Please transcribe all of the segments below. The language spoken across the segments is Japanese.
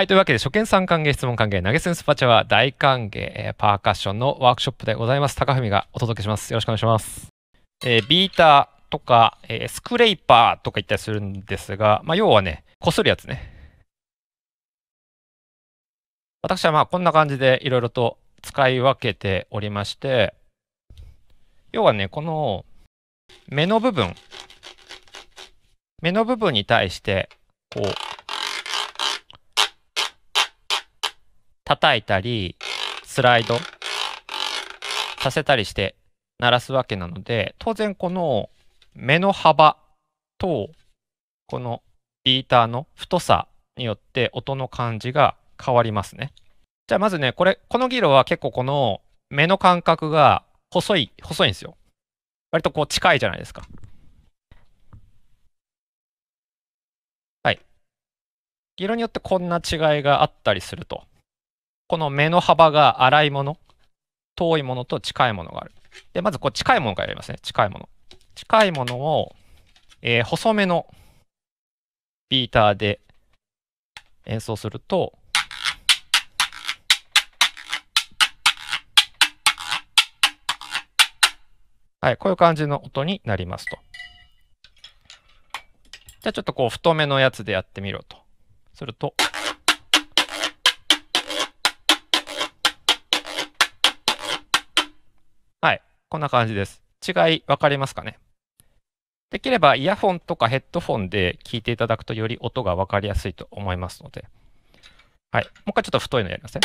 はい、というわけで、初見さん歓迎、質問歓迎、投げ銭スパチャは大歓迎、えー、パーカッションのワークショップでございます。高文がお届けします。よろしくお願いします。えー、ビーターとか、えー、スクレイパーとか言ったりするんですが、まあ、要はね、こするやつね。私はまあこんな感じでいろいろと使い分けておりまして、要はね、この目の部分、目の部分に対して、こう、叩いたり、スライドさせたりして鳴らすわけなので、当然この目の幅と、このビーターの太さによって音の感じが変わりますね。じゃあまずね、これ、このギロは結構この目の間隔が細い、細いんですよ。割とこう近いじゃないですか。はい。ギロによってこんな違いがあったりすると。この目の幅が粗いもの、遠いものと近いものがある。で、まずこう近いものからやりますね。近いもの。近いものを、えー、細めのビーターで演奏すると、はい、こういう感じの音になりますと。じゃあちょっとこう太めのやつでやってみろと。すると。はい。こんな感じです。違い分かりますかねできればイヤホンとかヘッドフォンで聞いていただくとより音が分かりやすいと思いますので。はい。もう一回ちょっと太いのやりますね。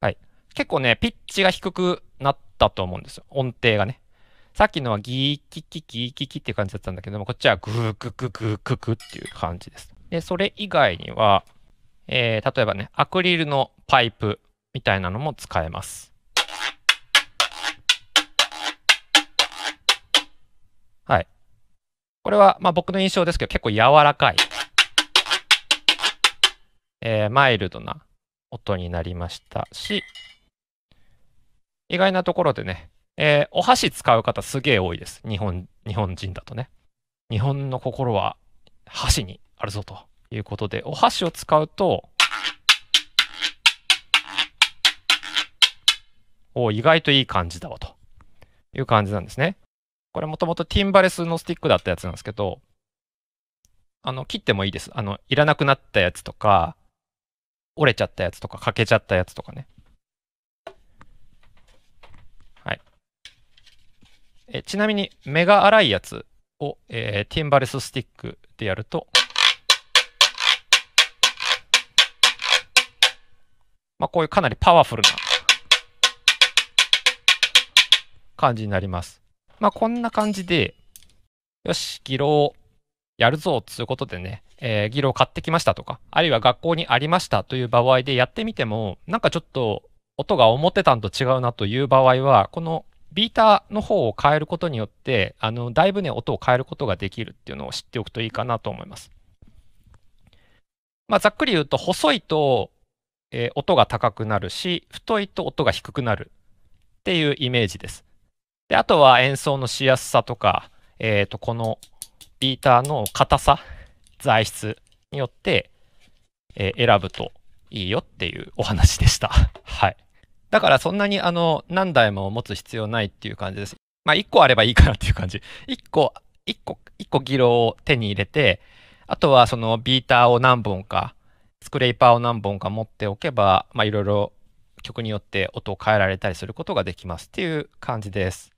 はい。結構ね、ピッチが低くなったと思うんですよ。音程がね。さっきのはギーキキキキキっていう感じだったんだけども、こっちはグーグググググっていう感じです。で、それ以外には、えー、例えばね、アクリルのパイプみたいなのも使えます。はい。これは、まあ僕の印象ですけど、結構柔らかい、えー、マイルドな音になりましたし、意外なところでね、えー、お箸使う方すげえ多いです。日本、日本人だとね。日本の心は箸にあるぞということで、お箸を使うと、お意外といい感じだわという感じなんですね。これもともとティンバレスのスティックだったやつなんですけど、あの、切ってもいいです。あの、いらなくなったやつとか、折れちゃったやつとか、欠けちゃったやつとかね。はい。えちなみに、目が荒いやつを、えー、ティンバレススティックでやると、まあ、こういうかなりパワフルな感じになります。まあ、こんな感じで、よし、ギロをやるぞということでね、えー、ギロを買ってきましたとか、あるいは学校にありましたという場合でやってみても、なんかちょっと音が思ってたんと違うなという場合は、このビーターの方を変えることによって、あの、だいぶね、音を変えることができるっていうのを知っておくといいかなと思います。まあ、ざっくり言うと、細いと、えー、音が高くなるし、太いと音が低くなるっていうイメージです。で、あとは演奏のしやすさとか、えっ、ー、と、このビーターの硬さ、材質によって、えー、選ぶといいよっていうお話でした。はい。だからそんなにあの、何台も持つ必要ないっていう感じです。まあ、1個あればいいかなっていう感じ。1個、1個、1個ギロを手に入れて、あとはそのビーターを何本か、スクレーパーを何本か持っておけば、まあ、いろいろ曲によって音を変えられたりすることができますっていう感じです。